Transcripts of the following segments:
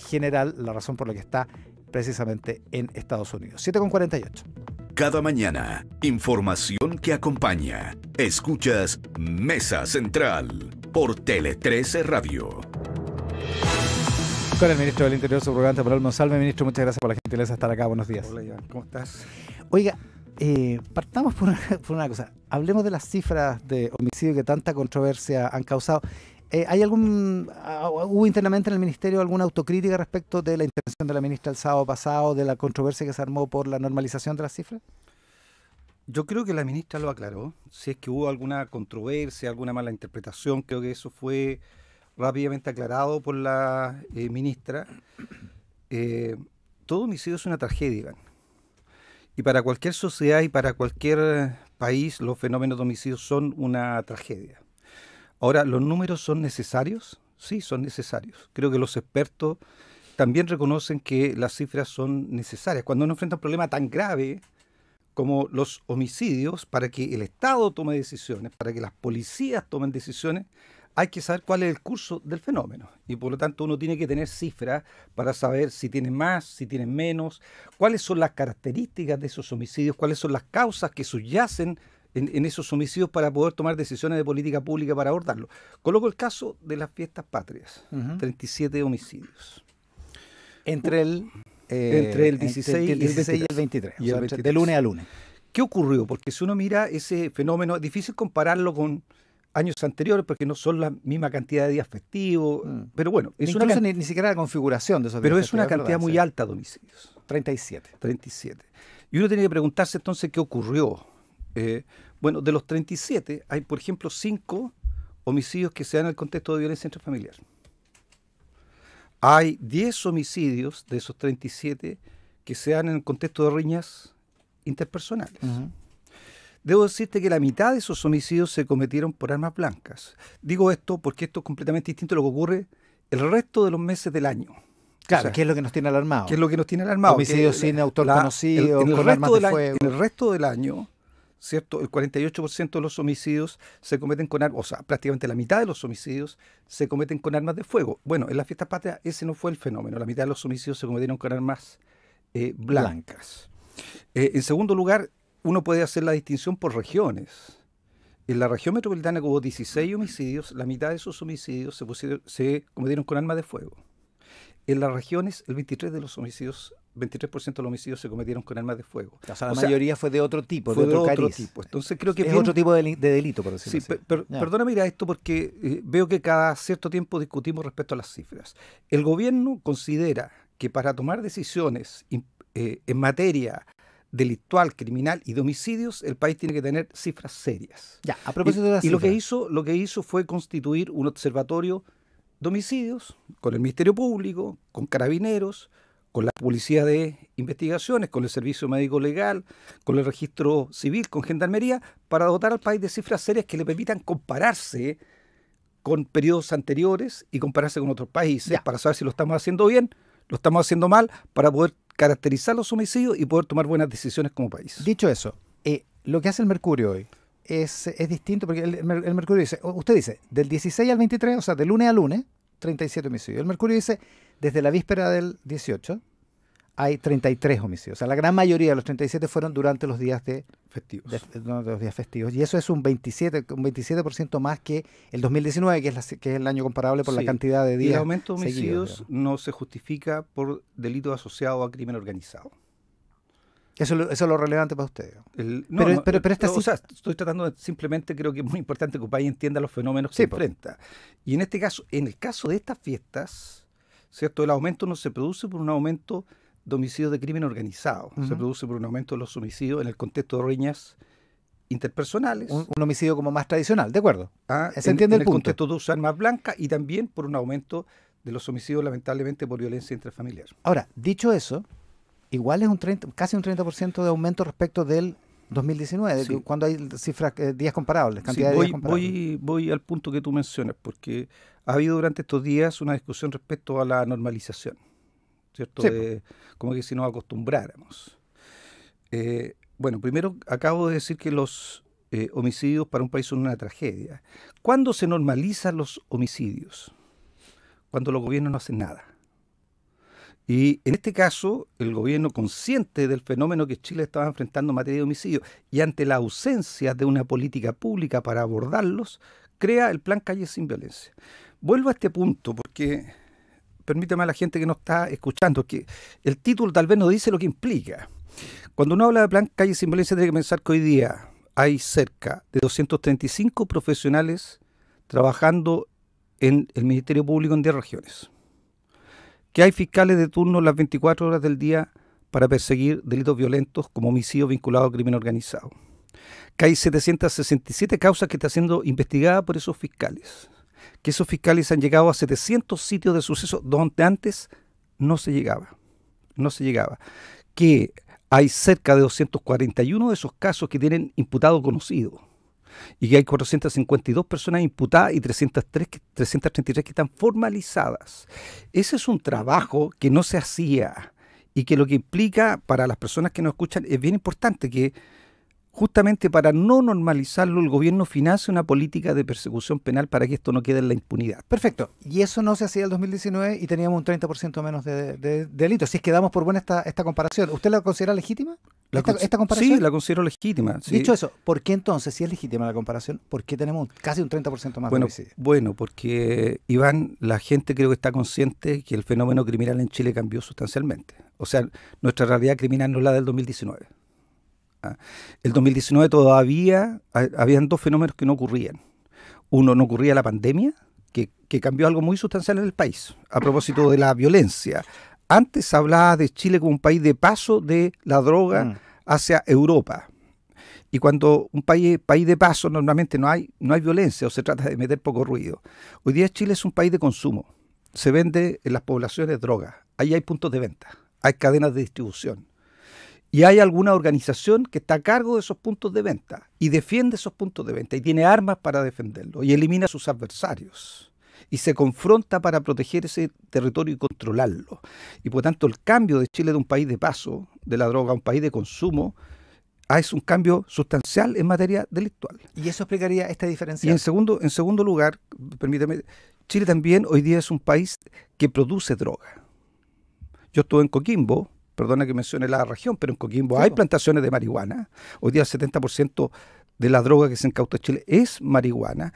general la razón por la que está precisamente en Estados Unidos. 7,48. Cada mañana, información que acompaña. Escuchas Mesa Central por Tele 13 Radio. Con el ministro del Interior, su programa Manuel Monsalve. Ministro, muchas gracias por la gentileza de estar acá. Buenos días. Hola, ¿Cómo estás? Oiga, eh, partamos por una, por una, cosa. Hablemos de las cifras de homicidio que tanta controversia han causado. Eh, ¿Hay algún, ah, ah, hubo internamente en el Ministerio alguna autocrítica respecto de la intervención de la ministra el sábado pasado, de la controversia que se armó por la normalización de las cifras? Yo creo que la ministra lo aclaró. Si es que hubo alguna controversia, alguna mala interpretación, creo que eso fue rápidamente aclarado por la eh, ministra. Eh, todo homicidio es una tragedia, Y para cualquier sociedad y para cualquier país, los fenómenos de homicidio son una tragedia. Ahora, ¿los números son necesarios? Sí, son necesarios. Creo que los expertos también reconocen que las cifras son necesarias. Cuando uno enfrenta un problema tan grave como los homicidios, para que el Estado tome decisiones, para que las policías tomen decisiones, hay que saber cuál es el curso del fenómeno. Y por lo tanto uno tiene que tener cifras para saber si tiene más, si tiene menos, cuáles son las características de esos homicidios, cuáles son las causas que subyacen en, esos homicidios para poder tomar decisiones de política pública para abordarlo. Coloco el caso de las fiestas patrias, 37 homicidios. Entre el, entre el 16, eh, y el 23, de lunes a lunes. ¿Qué ocurrió? Porque si uno mira ese fenómeno, difícil compararlo con años anteriores porque no son la misma cantidad de días festivos, mm. pero bueno. Es una, ni, ni, siquiera la configuración de esos Pero es una cantidad muy alta de homicidios. 37. 37. Y uno tiene que preguntarse entonces qué ocurrió eh, bueno, de los 37 hay, por ejemplo, 5 homicidios que se dan en el contexto de violencia intrafamiliar. Hay 10 homicidios de esos 37 que se dan en el contexto de riñas interpersonales. Debo decirte que la mitad de esos homicidios se cometieron por armas blancas. Digo esto porque esto es completamente distinto a lo que ocurre el resto de los meses del año. Claro, ¿qué es lo que nos tiene alarmado? ¿Qué es lo que nos tiene alarmado? Homicidios sin autor conocido, con armas de fuego. en el resto del año ¿cierto? El 48% de los homicidios se cometen con armas, o sea, prácticamente la mitad de los homicidios se cometen con armas de fuego. Bueno, en la fiesta patria ese no fue el fenómeno, la mitad de los homicidios se cometieron con armas eh, blancas. Eh, en segundo lugar, uno puede hacer la distinción por regiones. En la región metropolitana hubo 16 homicidios, la mitad de esos homicidios se, se cometieron con armas de fuego. En las regiones, el 23 de los homicidios 23% de los homicidios se cometieron con armas de fuego. la mayoría fue de otro tipo, de otro, Entonces creo que es otro tipo de, delito, por decirlo así. Perdona, mira esto porque eh, veo que cada cierto tiempo discutimos respecto a las cifras. El gobierno considera que para tomar decisiones eh, en materia delictual, criminal y de homicidios, el país tiene que tener cifras serias. Ya, a propósito de las y, cifras. Y lo que hizo, lo que hizo fue constituir un observatorio de homicidios con el Ministerio Público, con carabineros con la Policía de Investigaciones, con el Servicio Médico Legal, con el Registro Civil, con Gendarmería, para dotar al país de cifras serias que le permitan compararse con periodos anteriores y compararse con otros países para saber si lo estamos haciendo bien, lo estamos haciendo mal, para poder caracterizar los homicidios y poder tomar buenas decisiones como país. Dicho eso, eh, lo que hace el Mercurio hoy es, es distinto, porque el, el, Mercurio dice, usted dice, del 16 al 23, o sea, de lunes a lunes, 37 homicidios. El Mercurio dice, desde la víspera del 18 hay 33 homicidios. O sea, la gran mayoría de los 37 fueron durante los días de festivos. los días festivos. Y eso es un 27, un 27 más que el 2019, que es, que es el año comparable por la cantidad de días. Y el aumento de homicidios no se justifica por delitos asociados a crimen organizado. Eso, es lo relevante para ustedes. pero, estoy tratando de, simplemente, creo que es muy importante que país entienda los fenómenos que se pues. enfrenta. Y en este caso, en el caso de estas fiestas, el aumento no se produce por un aumento de homicidios de crimen organizado, se produce por un aumento de los homicidios en el contexto de riñas interpersonales. Un, homicidio como más tradicional, ¿de acuerdo? Ah, se en, entiende en el, contexto de usar más blanca y también por un aumento de los homicidios lamentablemente por violencia intrafamiliar. Ahora, dicho eso, igual es un 30, casi un 30% de aumento respecto del 2019, cuando hay cifras, eh, días comparables, cantidad de voy al punto que tú mencionas, porque ha habido durante estos días una discusión respecto a la normalización, ¿cierto? como que si nos acostumbráramos. Eh, bueno, primero acabo de decir que los eh, homicidios para un país son una tragedia. ¿Cuándo se normalizan los homicidios? Cuando los gobiernos no hacen nada. Y en este caso, el gobierno consciente del fenómeno que Chile estaba enfrentando en materia de homicidios y ante la ausencia de una política pública para abordarlos, crea el Plan Calle Sin Violencia. Vuelvo a este punto porque permítame a la gente que no está escuchando que el título tal vez no dice lo que implica. Cuando uno habla de plan calle sin violencia tiene que pensar que hoy día hay cerca de 235 profesionales trabajando en el Ministerio Público en 10 regiones. Que hay fiscales de turno las 24 horas del día para perseguir delitos violentos como homicidio vinculado a crimen organizado. Que hay 767 causas que están siendo investigadas por esos fiscales que esos fiscales han llegado a 700 sitios de suceso donde antes no se llegaba. No se llegaba. Que hay cerca de 241 de esos casos que tienen imputado conocido y que hay 452 personas imputadas y 303, 333 que están formalizadas. Ese es un trabajo que no se hacía y que lo que implica para las personas que nos escuchan es bien importante que justamente para no normalizarlo, el gobierno financia una política de persecución penal para que esto no quede en la impunidad. Perfecto. Y eso no se hacía en el 2019 y teníamos un 30% menos de, delitos. Si es que damos por buena esta, comparación, ¿usted la considera legítima? comparación? Sí, la considero legítima. Dicho eso, ¿por qué entonces, si es legítima la comparación, por qué tenemos casi un 30% más de delitos? Bueno, porque, Iván, la gente creo que está consciente que el fenómeno criminal en Chile cambió sustancialmente. O sea, nuestra realidad criminal no es la del 2019. El 2019 todavía habían dos fenómenos que no ocurrían. Uno, no ocurría la pandemia, que, cambió algo muy sustancial en el país, a propósito de la violencia. Antes hablaba de Chile como un país de paso de la droga mm. hacia Europa. Y cuando un país, país de paso normalmente no hay, no hay violencia o se trata de meter poco ruido. Hoy día Chile es un país de consumo. Se vende en las poblaciones droga. Ahí hay puntos de venta, hay cadenas de distribución y hay alguna organización que está a cargo de esos puntos de venta y defiende esos puntos de venta y tiene armas para defenderlo y elimina a sus adversarios y se confronta para proteger ese territorio y controlarlo. Y por tanto el cambio de Chile de un país de paso de la droga a un país de consumo ah, es un cambio sustancial en materia delictual. Y eso explicaría esta diferencia. Y en segundo, en segundo lugar, permítame, Chile también hoy día es un país que produce droga. Yo estuve en Coquimbo, perdona que mencione la región, pero en Coquimbo hay plantaciones de marihuana. Hoy día el 70% de la droga que se incauta en Chile es marihuana.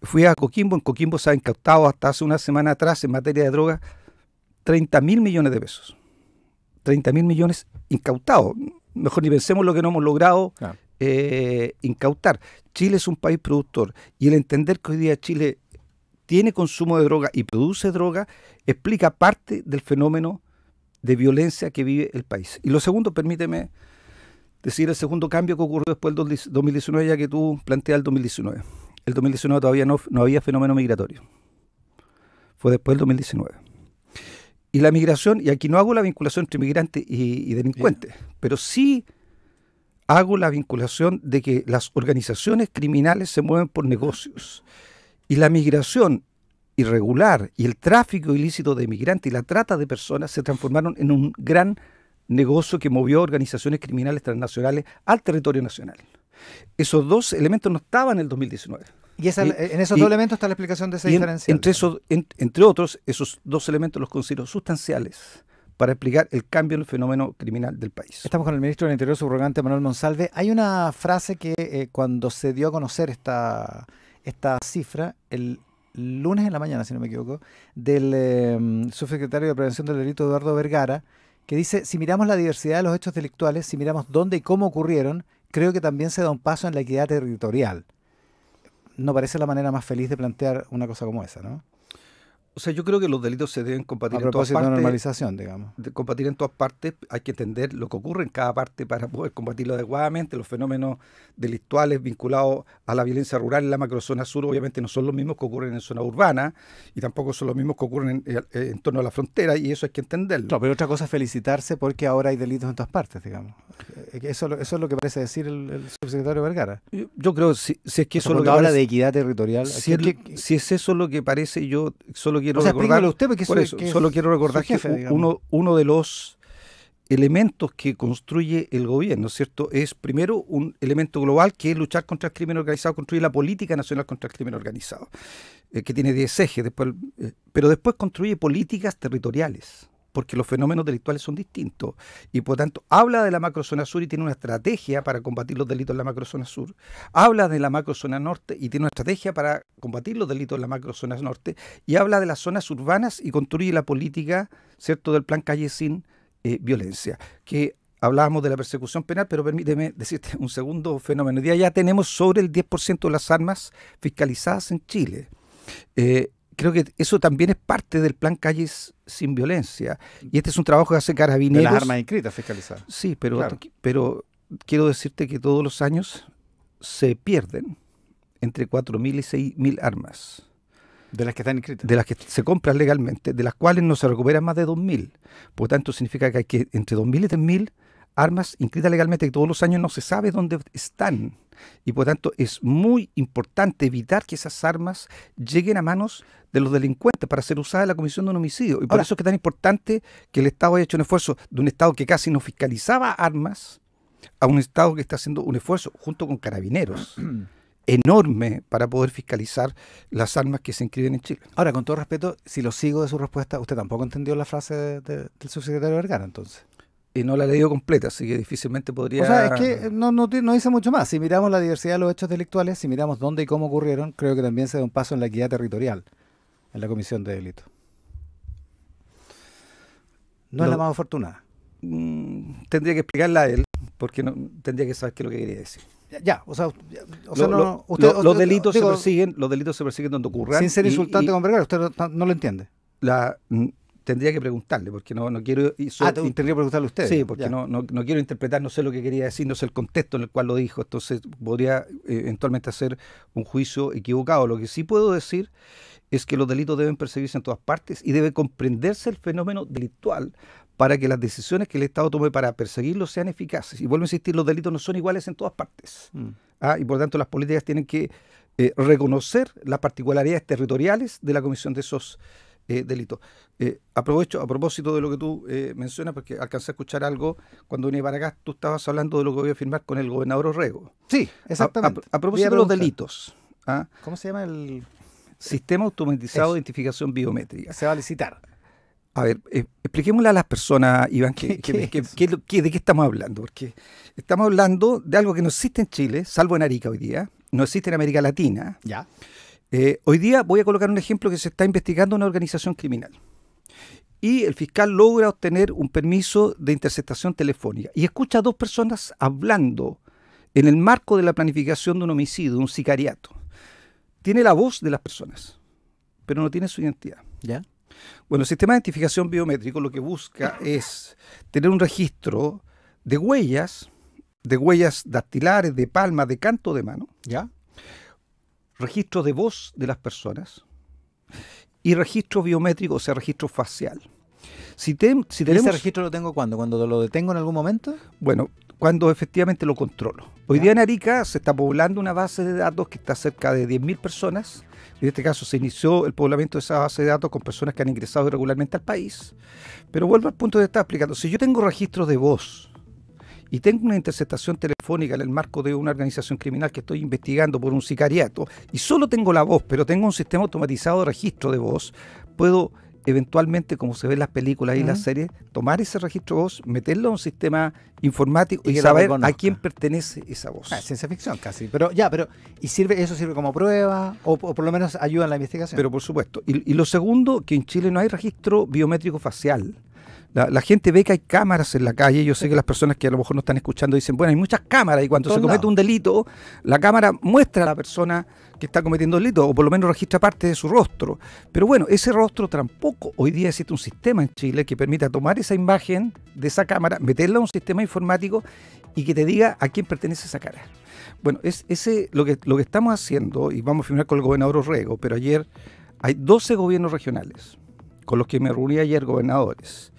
Fui a Coquimbo, en Coquimbo se ha incautado hasta hace una semana atrás en materia de droga 30 mil millones de pesos. 30 mil millones incautados. Mejor ni pensemos lo que no hemos logrado eh, incautar. Chile es un país productor y el entender que hoy día Chile tiene consumo de droga y produce droga explica parte del fenómeno de violencia que vive el país. Y lo segundo, permíteme decir el segundo cambio que ocurrió después del 2019, ya que tú planteas el 2019. El 2019 todavía no, había fenómeno migratorio. Fue después del 2019. Y la migración, y aquí no hago la vinculación entre migrantes y, delincuentes, pero sí hago la vinculación de que las organizaciones criminales se mueven por negocios. Y la migración irregular y el tráfico ilícito de migrantes y la trata de personas se transformaron en un gran negocio que movió organizaciones criminales transnacionales al territorio nacional. Esos dos elementos no estaban en el 2019. Y, en esos dos elementos está la explicación de esa diferencia. entre, otros, esos dos elementos los considero sustanciales para explicar el cambio en el fenómeno criminal del país. Estamos con el ministro del Interior subrogante Manuel Monsalve. Hay una frase que eh, cuando se dio a conocer esta, esta cifra, el lunes en la mañana, si no me equivoco, del em, subsecretario de Prevención del Delito Eduardo Vergara, que dice, si miramos la diversidad de los hechos delictuales, si miramos dónde y cómo ocurrieron, creo que también se da un paso en la equidad territorial. No parece la manera más feliz de plantear una cosa como esa, ¿no? O sea, yo creo que los delitos se deben combatir en todas partes. normalización, digamos. De combatir en todas partes. Hay que entender lo que ocurre en cada parte para poder combatirlo adecuadamente. Los fenómenos delictuales vinculados a la violencia rural en la macrozona sur, obviamente, no son los mismos que ocurren en zona urbana y tampoco son los mismos que ocurren en, eh, eh, torno a la frontera, y eso hay que entenderlo. No, pero otra cosa es felicitarse porque ahora hay delitos en todas partes, digamos. Eh, eso, es lo que parece decir el, subsecretario Vergara. Yo, creo, si, si, es que eso eso lo que. habla de equidad territorial. Si, es, si es eso lo que parece, yo solo solo quiero recordar. que uno, de los elementos que construye el gobierno, ¿cierto? Es primero un elemento global que es luchar contra el crimen organizado, construir la política nacional contra el crimen organizado, eh, que tiene 10 ejes, después, eh, pero después construye políticas territoriales porque los fenómenos delictuales son distintos. Y por tanto, habla de la macrozona sur y tiene una estrategia para combatir los delitos en la macrozona sur. Habla de la macrozona norte y tiene una estrategia para combatir los delitos en la macrozona norte. Y habla de las zonas urbanas y construye la política, ¿cierto?, del plan calle sin eh, violencia. Que hablábamos de la persecución penal, pero permíteme decirte un segundo fenómeno. ya tenemos sobre el 10% de las armas fiscalizadas en Chile. Eh, creo que eso también es parte del plan Calles sin Violencia. Mm. Y este es un trabajo que hace Carabineros. De las armas inscritas, fiscalizadas. Sí, pero, pero quiero decirte que todos los años se pierden entre 4.000 y 6.000 armas. De las que están inscritas. De las que se compran legalmente, de las cuales no se recuperan más de 2.000. Por tanto, significa que hay que entre 2.000 y 3.000 armas inscritas legalmente que todos los años no se sabe dónde están. Y por tanto es muy importante evitar que esas armas lleguen a manos de los delincuentes para ser usadas en la comisión de un homicidio. Y por eso es que tan importante que el Estado haya hecho un esfuerzo de un Estado que casi no fiscalizaba armas a un Estado que está haciendo un esfuerzo junto con carabineros. enorme para poder fiscalizar las armas que se inscriben en Chile. Ahora, con todo respeto, si lo sigo de su respuesta, usted tampoco entendió la frase del subsecretario Vergara, entonces y no la he leído completa, así que difícilmente podría... O sea, es que eh, no, dice mucho más. Si miramos la diversidad de los hechos delictuales, si miramos dónde y cómo ocurrieron, creo que también se da un paso en la equidad territorial, en la comisión de delitos. No, es la más afortunada. Mm, tendría que explicarla a él, porque no, tendría que saber qué es lo que quería decir. Ya, o sea, los delitos se persiguen, los delitos se persiguen donde ocurran. Sin ser insultante con usted no, lo entiende. La, mm, tendría que preguntarle, porque no, no quiero... preguntarle Sí, porque no, quiero interpretar, no sé lo que quería decir, no sé el contexto en el cual lo dijo, entonces podría eh, eventualmente hacer un juicio equivocado. Lo que sí puedo decir es que los delitos deben perseguirse en todas partes y debe comprenderse el fenómeno delictual para que las decisiones que el Estado tome para perseguirlos sean eficaces. Y vuelvo a insistir, los delitos no son iguales en todas partes. Mm. ¿ah? y por tanto las políticas tienen que eh, reconocer las particularidades territoriales de la comisión de esos eh, delito. delitos. Eh, aprovecho, a propósito de lo que tú eh, mencionas, porque alcancé a escuchar algo cuando vine para acá, tú estabas hablando de lo que voy a firmar con el gobernador Orrego. Sí, exactamente. A, propósito de los delitos. ¿ah? ¿Cómo se llama el...? Sistema automatizado de identificación biométrica. Se va a licitar. A ver, expliquémosle a las personas, Iván, que, de qué estamos hablando. Porque estamos hablando de algo que no existe en Chile, salvo en Arica hoy día, no existe en América Latina. Ya. Eh, hoy día voy a colocar un ejemplo que se está investigando una organización criminal. Y el fiscal logra obtener un permiso de interceptación telefónica y escucha a dos personas hablando en el marco de la planificación de un homicidio, un sicariato. Tiene la voz de las personas, pero no tiene su identidad. ¿Ya? Bueno, el sistema de identificación biométrico lo que busca es tener un registro de huellas, de huellas dactilares, de palmas, de canto de mano, ¿Ya? registro de voz de las personas y registro biométrico, o sea, registro facial. Si, si ¿Ese registro lo tengo cuando? ¿Cuando lo detengo en algún momento? Bueno, cuando efectivamente lo controlo. Hoy día en Arica se está poblando una base de datos que está cerca de 10.000 personas. En este caso se inició el poblamiento de esa base de datos con personas que han ingresado irregularmente al país. Pero vuelvo al punto de estar explicando. Si yo tengo registros de voz, y tengo una interceptación telefónica en el marco de una organización criminal que estoy investigando por un sicariato y solo tengo la voz, pero tengo un sistema automatizado de registro de voz, puedo eventualmente, como se ve en las películas y las series, tomar ese registro de voz, meterlo en un sistema informático y, saber a quién pertenece esa voz. Ah, es ciencia ficción casi, pero ya, pero ¿y sirve eso sirve como prueba o, por lo menos ayuda en la investigación? Pero por supuesto. y, lo segundo, que en Chile no hay registro biométrico facial. La, gente ve que hay cámaras en la calle. Yo sé que las personas que a lo mejor no están escuchando dicen, bueno, hay muchas cámaras y cuando se comete un delito, la cámara muestra a la persona que está cometiendo el delito o por lo menos registra parte de su rostro. Pero bueno, ese rostro tampoco. Hoy día existe un sistema en Chile que permita tomar esa imagen de esa cámara, meterla a un sistema informático y que te diga a quién pertenece esa cara. Bueno, es ese lo que, lo que estamos haciendo y vamos a firmar con el gobernador Orrego, pero ayer hay 12 gobiernos regionales con los que me reuní ayer gobernadores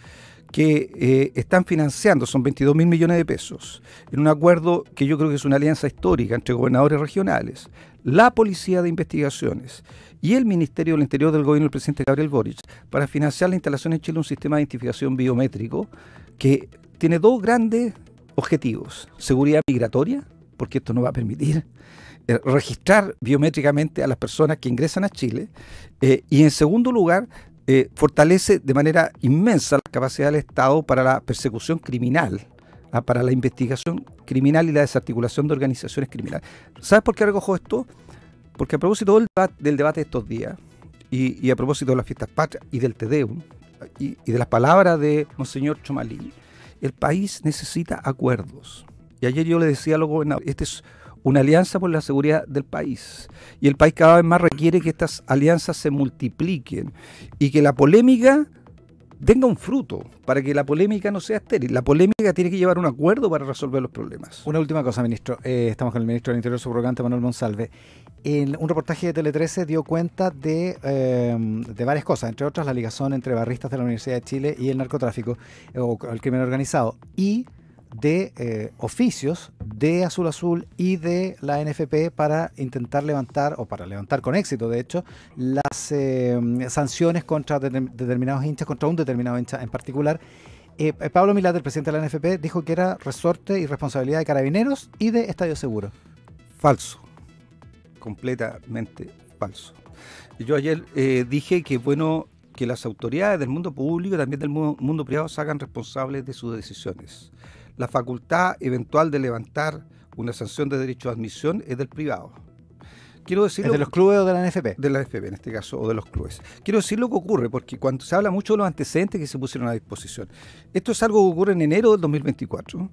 que eh, están financiando, son 22 mil millones de pesos, en un acuerdo que yo creo que es una alianza histórica entre gobernadores regionales, la Policía de Investigaciones y el Ministerio del Interior del gobierno del presidente Gabriel Boric para financiar la instalación en Chile de un sistema de identificación biométrico que tiene dos grandes objetivos. Seguridad migratoria, porque esto no va a permitir eh, registrar biométricamente a las personas que ingresan a Chile. Eh, y en segundo lugar, eh, fortalece de manera inmensa la capacidad del Estado para la persecución criminal, ¿ah? para la investigación criminal y la desarticulación de organizaciones criminales. ¿Sabes por qué recojo esto? Porque a propósito del, debate, de estos días, y, a propósito de las fiestas patrias y del Tedeum, y, y de las palabras de Monseñor Chomalí, el país necesita acuerdos. Y ayer yo le decía a los gobernadores, este es una alianza por la seguridad del país. Y el país cada vez más requiere que estas alianzas se multipliquen y que la polémica tenga un fruto para que la polémica no sea estéril. La polémica tiene que llevar un acuerdo para resolver los problemas. Una última cosa, ministro. Eh, estamos con el ministro del Interior subrogante Manuel Monsalve. En un reportaje de Tele 13 dio cuenta em, de, varias cosas, entre otras la ligación entre barristas de la Universidad de Chile y el narcotráfico eh, o el crimen organizado. Y de eh, oficios de Azul Azul y de la NFP para intentar levantar, o para levantar con éxito de hecho, las eh, sanciones contra determinados hinchas, contra un determinado hincha en particular. Eh, Pablo Milat, el presidente de la NFP, dijo que era resorte y responsabilidad de carabineros y de Estadio Seguro. Falso, completamente falso. Yo ayer dije que bueno que las autoridades del mundo público y también del mundo, mundo privado se hagan responsables de sus decisiones la facultad eventual de levantar una sanción de derecho de admisión es del privado. Quiero decir de los clubes o de la NFP? De la NFP en este caso, o de los clubes. Quiero decir lo que ocurre, porque cuando se habla mucho de los antecedentes que se pusieron a disposición, esto es algo que ocurre en enero del 2024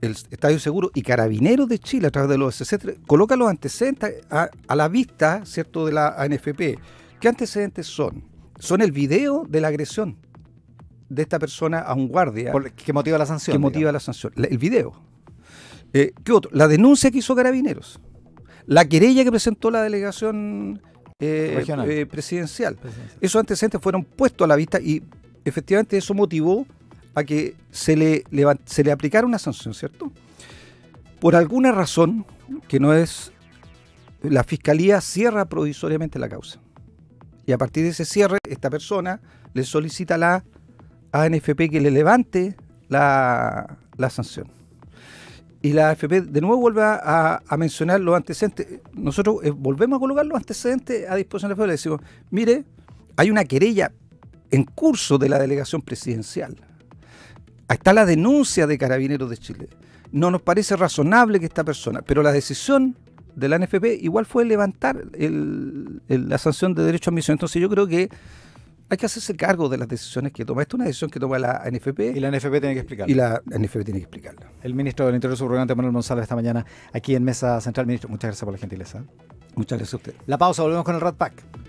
el Estadio Seguro y Carabineros de Chile a través de los sc coloca los antecedentes a, la vista, ¿cierto?, de la ANFP. ¿Qué antecedentes son? Son el video de la agresión de esta persona a un guardia. ¿Qué que motiva la sanción. Que motiva la sanción. el video. Eh, ¿Qué otro? La denuncia que hizo Carabineros. La querella que presentó la delegación eh, eh, presidencial. Esos antecedentes fueron puestos a la vista y efectivamente eso motivó a que se le, se le aplicara una sanción, ¿cierto? Por alguna razón, que no es. La fiscalía cierra provisoriamente la causa. Y a partir de ese cierre, esta persona le solicita la a NFP que le levante la, la sanción. Y la AFP de nuevo vuelve a, mencionar los antecedentes. Nosotros eh, volvemos a colocar los antecedentes a disposición de la Le decimos, mire, hay una querella en curso de la delegación presidencial. Ahí está la denuncia de Carabineros de Chile. No nos parece razonable que esta persona, pero la decisión de la NFP igual fue levantar la sanción de derecho a admisión. Entonces yo creo que hay que hacerse cargo de las decisiones que toma. Esta es una decisión que toma la NFP. Y la NFP tiene que explicarla. Y la NFP tiene que explicarla. El ministro del Interior Subrogante Manuel González esta mañana aquí en Mesa Central. Ministro, muchas gracias por la gentileza. Muchas gracias a usted. La pausa, volvemos con el Rat